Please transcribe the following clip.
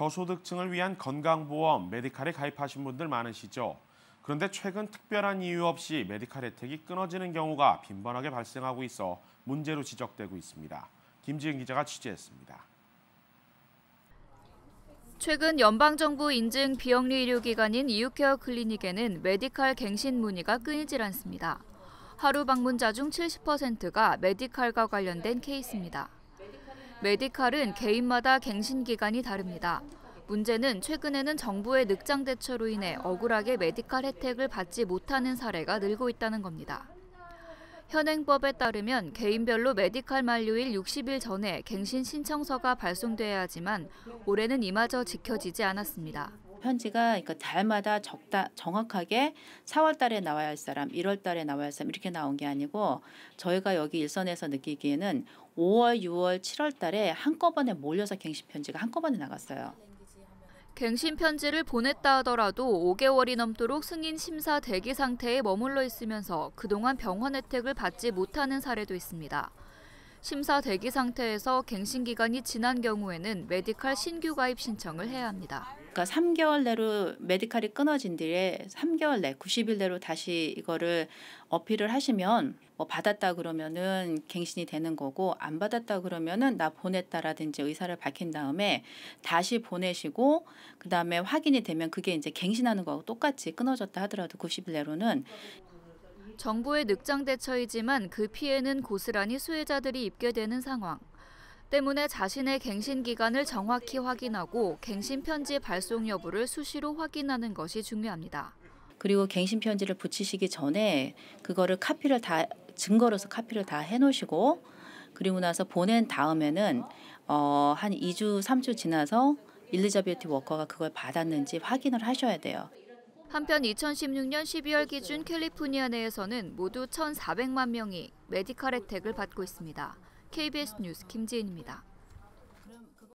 저소득층을 위한 건강보험 메디칼에 가입하신 분들 많으시죠? 그런데 최근 특별한 이유 없이 메디칼 혜택이 끊어지는 경우가 빈번하게 발생하고 있어 문제로 지적되고 있습니다. 김지은 기자가 취재했습니다. 최근 연방정부 인증 비영리 의료기관인 이유케어 클리닉에는 메디칼 갱신 문의가 끊이질 않습니다. 하루 방문자 중 70%가 메디칼과 관련된 케이스입니다. 메디칼은 개인마다 갱신 기간이 다릅니다. 문제는 최근에는 정부의 늑장 대처로 인해 억울하게 메디칼 혜택을 받지 못하는 사례가 늘고 있다는 겁니다. 현행법에 따르면 개인별로 메디칼 만료일 60일 전에 갱신 신청서가 발송돼야 하지만 올해는 이마저 지켜지지 않았습니다. 편지가 그러니까 달마다 적다 정확하게 4월 달에 나와야 할 사람, 1월 달에 나와야 할 사람 이렇게 나온 게 아니고 저희가 여기 일선에서 느끼기에는 5월, 6월, 7월 달에 한꺼번에 몰려서 갱신 편지가 한꺼번에 나갔어요. 갱신 편지를 보냈다 하더라도 5개월이 넘도록 승인 심사 대기 상태에 머물러 있으면서 그동안 병원 혜택을 받지 못하는 사례도 있습니다. 심사 대기 상태에서 갱신 기간이 지난 경우에는 메디칼 신규 가입 신청을 해야 합니다. 그러니까 3개월 내로 메디칼이 끊어진 뒤에 3개월 내 90일 내로 다시 이거를 어필을 하시면 뭐 받았다 그러면은 갱신이 되는 거고 안 받았다 그러면은 나 보냈다라든지 의사를 밝힌 다음에 다시 보내시고 그다음에 확인이 되면 그게 이제 갱신하는 거하고 똑같이 끊어졌다 하더라도 90일 내로는 정부의 늑장 대처이지만 그 피해는 고스란히 수혜자들이 입게 되는 상황. 때문에 자신의 갱신 기간을 정확히 확인하고 갱신 편지 발송 여부를 수시로 확인하는 것이 중요합니다. 그리고 갱신 편지를 붙이시기 전에 그거를 카피를 다 증거로서 카피를 다 해놓으시고 그리고 나서 보낸 다음에는 어, 한 2주 3주 지나서 일리자베티 워커가 그걸 받았는지 확인을 하셔야 돼요. 한편 2016년 12월 그렇죠. 기준 캘리포니아 내에서는 모두 1,400만 명이 메디컬 혜택을 받고 있습니다. KBS 뉴스 김지은입니다.